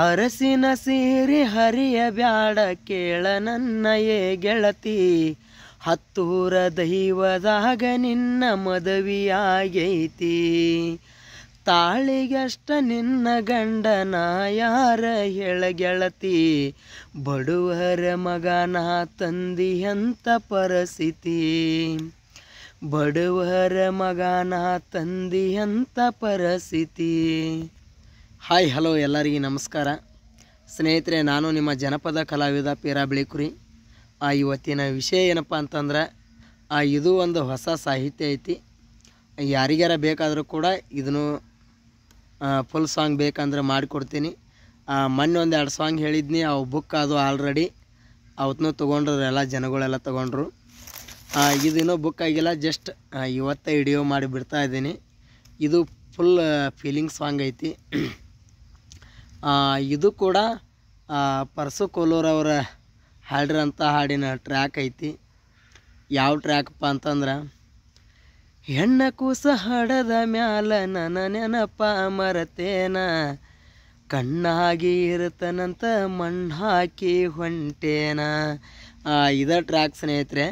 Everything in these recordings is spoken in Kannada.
ಅರಸಿನ ಸೀರಿ ಹರಿಯ ಬ್ಯಾಡ ಕೇಳ ನನ್ನ ಏ ಗೆಳತಿ ಹತ್ತೂರ ದೈವದಾಗ ನಿನ್ನ ಮದವಿಯಾಗೈತಿ ತಾಳಿಗಷ್ಟ ನಿನ್ನ ಗಂಡನ ಯಾರ ಹೇಳ ಗೆಳತಿ ಬಡವರ ಮಗನ ತಂದಿ ಎಂತ ಪರಿಸ್ಥಿತಿ ಬಡವರ ಮಗನ ತಂದಿ ಎಂತ ಪರಸಿತಿ ಹಾಯ್ ಹಲೋ ಎಲ್ಲರಿಗೆ ನಮಸ್ಕಾರ ಸ್ನೇಹಿತರೆ ನಾನು ನಿಮ್ಮ ಜನಪದ ಕಲಾವಿದ ಪೀರಾ ಬಿಳಿಕುರಿ ಆ ಇವತ್ತಿನ ವಿಷಯ ಏನಪ್ಪ ಅಂತಂದ್ರೆ ಆ ಇದು ಒಂದು ಹೊಸ ಸಾಹಿತ್ಯ ಐತಿ ಯಾರಿಗಾರ ಬೇಕಾದರೂ ಕೂಡ ಇದನ್ನು ಫುಲ್ ಸಾಂಗ್ ಬೇಕಂದ್ರೆ ಮಾಡಿಕೊಡ್ತೀನಿ ಮೊನ್ನೆ ಒಂದು ಎರಡು ಸಾಂಗ್ ಹೇಳಿದ್ನಿ ಅವು ಬುಕ್ ಅದು ಆಲ್ರೆಡಿ ಅವತ್ತೂ ತೊಗೊಂಡ್ರು ಎಲ್ಲ ಜನಗಳೆಲ್ಲ ತೊಗೊಂಡ್ರು ಇದಿನ್ನೂ ಬುಕ್ ಆಗಿಲ್ಲ ಜಸ್ಟ್ ಇವತ್ತೇ ವಿಡಿಯೋ ಮಾಡಿ ಬಿಡ್ತಾ ಇದ್ದೀನಿ ಇದು ಫುಲ್ ಫೀಲಿಂಗ್ ಸಾಂಗ್ ಐತಿ ಇದು ಕೂಡ ಪರಸು ಕೋಲೂರವರ ಹಾಡಿರೋಂಥ ಹಾಡಿನ ಟ್ರ್ಯಾಕ್ ಐತಿ ಯಾವ ಟ್ರ್ಯಾಕಪ್ಪ ಅಂತಂದ್ರೆ ಹೆಣ್ಣ ಕೂಸ ಹಡದ ಮ್ಯಾಲ ನನ್ನ ನೆನಪ ಮರತೇನ ಕಣ್ಣಾಗಿ ಇರುತ್ತನಂತ ಮಣ್ಣು ಹಾಕಿ ಹೊಂಟೇನ ಇದ ಟ್ರ್ಯಾಕ್ ಸ್ನೇಹಿತರೆ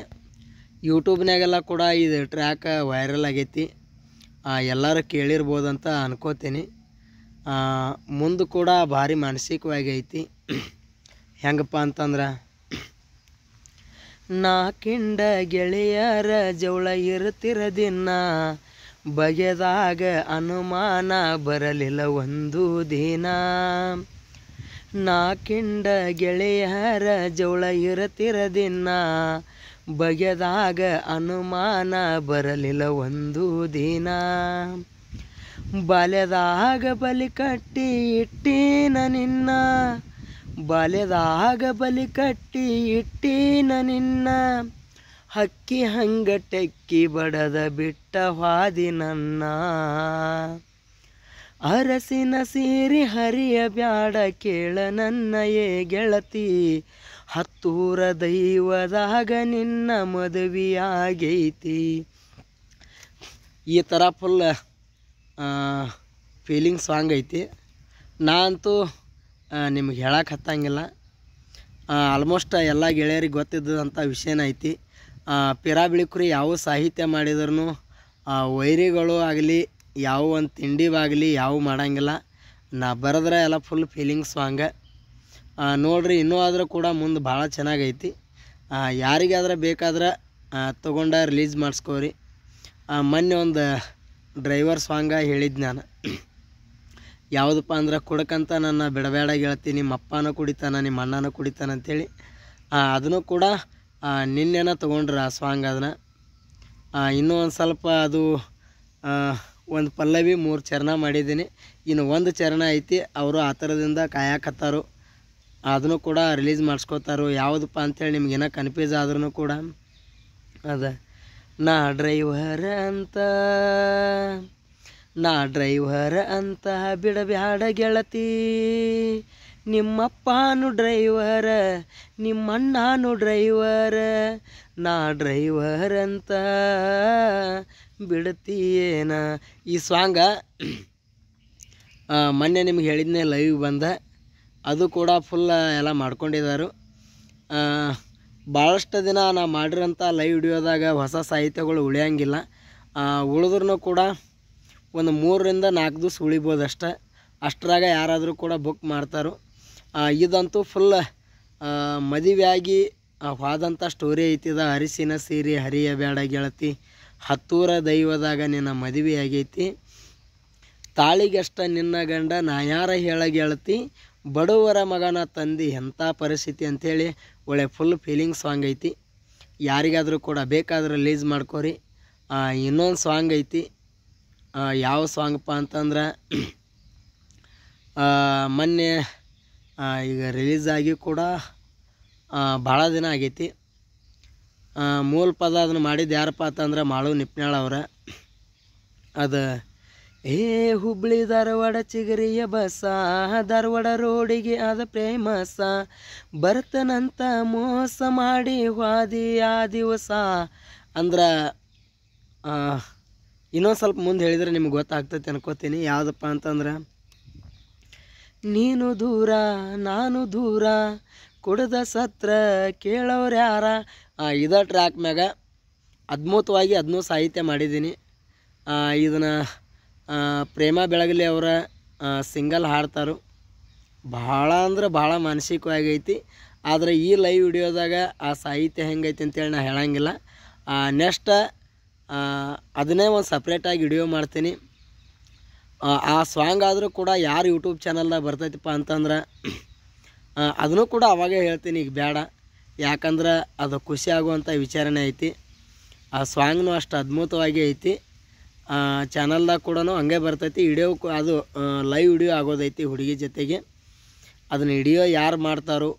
ಯೂಟ್ಯೂಬ್ನಾಗೆಲ್ಲ ಕೂಡ ಇದು ಟ್ರ್ಯಾಕ್ ವೈರಲ್ ಆಗೈತಿ ಎಲ್ಲರೂ ಕೇಳಿರ್ಬೋದಂತ ಅನ್ಕೋತೀನಿ ಮುಂದೆ ಕೂಡ ಭಾರಿ ಮಾನಸಿಕವಾಗಿ ಐತಿ ಹೆಂಗಪ್ಪ ಅಂತಂದ್ರೆ ನಾ ಕಿಂಡ ಗೆಳೆಯರ ಜವಳ ಇರುತ್ತಿರದಿನ್ನ ದಿನ ಬಗೆದಾಗ ಅನುಮಾನ ಬರಲಿಲ್ಲ ಒಂದು ದಿನ ನಾ ಕಿಂಡ ಗೆಳೆಯರ ಜವಳ ಇರುತ್ತಿರದಿನ್ನ ದಿನ ಬಗೆದಾಗ ಅನುಮಾನ ಬರಲಿಲ್ಲ ಒಂದು ದಿನ ಬಲೆದಾಗ ಬಲಿ ಕಟ್ಟಿ ಇಟ್ಟೀನ ನಿನ್ನ ಬಲೆದಾಗ ಬಲಿ ಕಟ್ಟಿ ಇಟ್ಟೀನ ನಿನ್ನ ಹಕ್ಕಿ ಹಂಗ ಟೆಕ್ಕಿ ಬಡದ ಬಿಟ್ಟ ವಾದಿ ನನ್ನ ಅರಸಿನ ಸೀರಿ ಹರಿಯ ಬ್ಯಾಡ ಕೇಳ ನನ್ನ ಏ ಗೆಳತಿ ಹತ್ತೂರ ದೈವದಾಗ ನಿನ್ನ ಮದುವೆಯಾಗೈತಿ ಈ ಥರ ಫುಲ್ಲ ಫೀಲಿಂಗ್ ಸಾಂಗ್ ಐತಿ ನಾ ಅಂತೂ ನಿಮ್ಗೆ ಹೇಳಕ್ಕೆ ಹತ್ತಂಗಿಲ್ಲ ಆಲ್ಮೋಸ್ಟ್ ಎಲ್ಲ ಗೆಳೆಯರಿಗೆ ಗೊತ್ತಿದ್ದಂಥ ವಿಷಯನ ಐತಿ ಪಿರಾ ಯಾವ ಸಾಹಿತ್ಯ ಮಾಡಿದ್ರೂ ವೈರಿಗಳು ಆಗಲಿ ಯಾವ ಒಂದು ಆಗಲಿ ಯಾವ ಮಾಡಂಗಿಲ್ಲ ನಾ ಬರೆದ್ರೆ ಎಲ್ಲ ಫುಲ್ ಫೀಲಿಂಗ್ ಸಾಂಗ ನೋಡ್ರಿ ಇನ್ನೂ ಆದರೂ ಕೂಡ ಮುಂದೆ ಭಾಳ ಚೆನ್ನಾಗೈತಿ ಯಾರಿಗಾದ್ರೆ ಬೇಕಾದ್ರೆ ತೊಗೊಂಡು ರಿಲೀಸ್ ಮಾಡಿಸ್ಕೋರಿ ಮೊನ್ನೆ ಒಂದು ಡ್ರೈವರ್ ಸಾಂಗ ಹೇಳಿದ್ದು ನಾನು ಯಾವುದಪ್ಪ ಅಂದ್ರೆ ಕುಡಕಂತ ನನ್ನ ಬಿಡಬೇಡ ಹೇಳ್ತೀನಿ ನಿಮ್ಮ ಅಪ್ಪನ ಕುಡಿತಾನ ನಿಮ್ಮ ಅಣ್ಣನ ಕುಡಿತಾನ ಅಂತೇಳಿ ಅದನ್ನು ಕೂಡ ನಿನ್ನೆನ ತೊಗೊಂಡ್ರು ಆ ಸಾಂಗ್ ಅದನ್ನ ಇನ್ನೂ ಒಂದು ಸ್ವಲ್ಪ ಅದು ಒಂದು ಪಲ್ಲವಿ ಮೂರು ಚರಣ ಮಾಡಿದ್ದೀನಿ ಇನ್ನು ಒಂದು ಚರಣ ಐತಿ ಅವರು ಆ ಥರದಿಂದ ಕಾಯಕತ್ತಾರು ಅದನ್ನು ಕೂಡ ರಿಲೀಸ್ ಮಾಡ್ಸ್ಕೊತಾರು ಯಾವುದಪ್ಪ ಅಂಥೇಳಿ ಏನೋ ಕನ್ಫ್ಯೂಸ್ ಆದ್ರೂ ಕೂಡ ಅದ ನಾ ಡ್ರೈವರ್ ಅಂತ ನಾ ಡ್ರೈವರ್ ಅಂತ ಬಿಡಬ್ಯಾಡ ಗೆಳತಿ ನಿಮ್ಮಪ್ಪನು ಡ್ರೈವರ ನಿಮ್ಮಣ್ಣಾನು ಡ್ರೈವರ ನಾ ಡ್ರೈವರ್ ಅಂತ ಬಿಡತೀಯೇನ ಈ ಸಾಂಗ ಮೊನ್ನೆ ನಿಮ್ಗೆ ಹೇಳಿದ್ನೇ ಲೈವ್ ಬಂದ ಅದು ಕೂಡ ಫುಲ್ ಎಲ್ಲ ಮಾಡ್ಕೊಂಡಿದ್ದಾರೆ ಭಾಳಷ್ಟು ದಿನ ನಾ ಮಾಡಿರೋಂಥ ಲೈವ್ ವಿಡಿಯೋದಾಗ ಹೊಸ ಸಾಹಿತ್ಯಗಳು ಉಳಿಯಂಗಿಲ್ಲ ಉಳಿದ್ರೂ ಕೂಡ ಒಂದು ಮೂರರಿಂದ ನಾಲ್ಕು ದಿವಸ ಉಳಿಬೋದು ಅಷ್ಟೆ ಅಷ್ಟರಾಗ ಯಾರಾದರೂ ಕೂಡ ಬುಕ್ ಮಾಡ್ತಾರೋ ಇದಂತೂ ಫುಲ್ ಮದುವೆಯಾಗಿ ಹಾದಂಥ ಸ್ಟೋರಿ ಐತಿದ ಅರಿಸಿನ ಸೀರೆ ಹರಿಯ ಬೇಡ ಗೆಳತಿ ಹತ್ತೂರ ದೈವದಾಗ ನಿನ್ನ ಮದುವೆ ಆಗೈತಿ ತಾಳಿಗಷ್ಟ ನಿನ್ನ ಗಂಡ ನಾ ಯಾರ ಹೇಳ ಗೆಳತಿ ಬಡವರ ಮಗನ ತಂದೆ ಎಂಥ ಪರಿಸ್ಥಿತಿ ಅಂಥೇಳಿ ಒಳ್ಳೆ ಫುಲ್ ಫೀಲಿಂಗ್ ಸಾಂಗ್ ಐತಿ ಯಾರಿಗಾದರೂ ಕೂಡ ಬೇಕಾದ್ರೆ ರಿಲೀಸ್ ಮಾಡ್ಕೋರಿ ಇನ್ನೊಂದು ಸಾಂಗ್ ಐತಿ ಯಾವ ಸಾಂಗಪ್ಪ ಅಂತಂದ್ರೆ ಮೊನ್ನೆ ಈಗ ರಿಲೀಸ್ ಆಗಿ ಕೂಡ ಭಾಳ ದಿನ ಆಗೈತಿ ಮೂಲ ಪದ ಅದನ್ನು ಮಾಡಿದ್ದು ಯಾರಪ್ಪ ಅಂತಂದ್ರೆ ಮಾಳು ನಿಪ್ನಾಳ್ ಅವರ ಅದು ಏ ಹುಬ್ಳಿ ಧಾರವಾಡ ಚಿಗರಿಯ ಬಸ ಧಾರವಾಡ ರೋಡಿಗೆ ಆದ ಪ್ರೇಮಸ ಬರ್ತನಂತ ಮೋಸ ಮಾಡಿ ಹೋದಿ ಆ ದಿವಸ ಅಂದ್ರೆ ಇನ್ನೊಂದು ಸ್ವಲ್ಪ ಮುಂದೆ ಹೇಳಿದರೆ ನಿಮ್ಗೆ ಗೊತ್ತಾಗ್ತೈತೆ ಅನ್ಕೋತೀನಿ ಯಾವುದಪ್ಪ ಅಂತಂದ್ರೆ ನೀನು ದೂರ ನಾನು ದೂರ ಕುಡ್ದ ಸತ್ರ ಕೇಳೋರು ಯಾರ ಇದ ಟ್ರ್ಯಾಕ್ ಮ್ಯಾಗ ಅದ್ಭುತವಾಗಿ ಅದನ್ನೂ ಸಾಹಿತ್ಯ ಮಾಡಿದ್ದೀನಿ ಇದನ್ನು ಪ್ರೇಮ ಬೆಳಗಲಿ ಅವರ ಸಿಂಗಲ್ ಹಾಡ್ತಾರು ಭಾಳ ಅಂದ್ರೆ ಭಾಳ ಐತಿ ಆದರೆ ಈ ಲೈವ್ ವಿಡಿಯೋದಾಗ ಆ ಸಾಹಿತ್ಯ ಹೆಂಗೈತಿ ಅಂತೇಳಿ ನಾನು ಹೇಳಂಗಿಲ್ಲ ನೆಕ್ಸ್ಟ್ ಅದನ್ನೇ ಒಂದು ಸಪ್ರೇಟಾಗಿ ವಿಡಿಯೋ ಮಾಡ್ತೀನಿ ಆ ಸಾಂಗ್ ಆದರೂ ಕೂಡ ಯಾರು ಯೂಟ್ಯೂಬ್ ಚಾನಲ್ದಾಗ ಬರ್ತೈತಿಪ್ಪ ಅಂತಂದ್ರೆ ಅದನ್ನು ಕೂಡ ಅವಾಗೇ ಹೇಳ್ತೀನಿ ಈಗ ಬೇಡ ಯಾಕಂದ್ರೆ ಅದು ಖುಷಿ ಆಗುವಂಥ ವಿಚಾರಣೆ ಐತಿ ಆ ಸಾಂಗ್ನೂ ಅಷ್ಟು ಅದ್ಭುತವಾಗಿ ಐತಿ ಚಾನಲ್ದಾಗ ಕೂಡ ಹಂಗೆ ಬರ್ತೈತಿ ವಿಡಿಯೋ ಅದು ಲೈವ್ ವಿಡಿಯೋ ಆಗೋದೈತಿ ಹುಡುಗಿ ಜೊತೆಗೆ ಅದನ್ನ ವಿಡಿಯೋ ಯಾರು ಮಾಡ್ತಾರೋ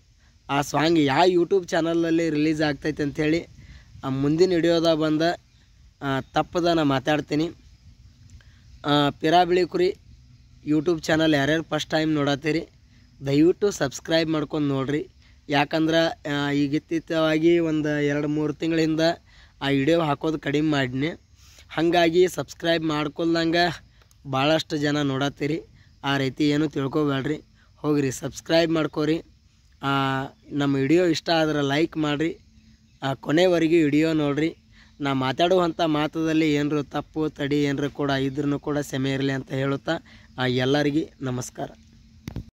ಆ ಸಾಂಗ್ ಯಾವ ಯೂಟ್ಯೂಬ್ ಚಾನಲಲ್ಲಿ ರಿಲೀಸ್ ಆಗ್ತೈತಿ ಅಂಥೇಳಿ ಆ ಮುಂದಿನ ವಿಡಿಯೋದಾಗ ಬಂದ ತಪ್ಪದ ನಾನು ಮಾತಾಡ್ತೀನಿ ಪಿರಾಬಿಳಿ ಕುರಿ ಯೂಟ್ಯೂಬ್ ಚಾನಲ್ ಯಾರ್ಯಾರು ಫಸ್ಟ್ ಟೈಮ್ ನೋಡತ್ತೀರಿ ದಯವಿಟ್ಟು ಸಬ್ಸ್ಕ್ರೈಬ್ ಮಾಡ್ಕೊಂಡು ನೋಡಿರಿ ಯಾಕಂದ್ರೆ ಈಗಿತ್ತಿತ್ತವಾಗಿ ಒಂದು ಎರಡು ಮೂರು ತಿಂಗಳಿಂದ ಆ ವಿಡಿಯೋ ಹಾಕೋದು ಕಡಿಮೆ ಮಾಡಿನಿ ಹಾಗಾಗಿ ಸಬ್ಸ್ಕ್ರೈಬ್ ಮಾಡ್ಕೊಲ್ದಂಗೆ ಭಾಳಷ್ಟು ಜನ ನೋಡತ್ತೀರಿ ಆ ರೀತಿ ಏನು ತಿಳ್ಕೊಬೇಡ್ರಿ ಹೋಗಿರಿ ಸಬ್ಸ್ಕ್ರೈಬ್ ಮಾಡ್ಕೋರಿ ನಮ್ಮ ವಿಡಿಯೋ ಇಷ್ಟ ಆದ್ರೆ ಲೈಕ್ ಮಾಡಿರಿ ಕೊನೆವರೆಗೂ ವಿಡಿಯೋ ನೋಡಿರಿ ನಾ ಮಾತಾಡುವಂಥ ಮಾತದಲ್ಲಿ ಏನರು ತಪ್ಪು ತಡಿ ಏನರು ಕೂಡ ಇದ್ರೂ ಕೂಡ ಸೆಮೆ ಇರಲಿ ಅಂತ ಹೇಳುತ್ತಾ ಎಲ್ಲರಿಗೆ ನಮಸ್ಕಾರ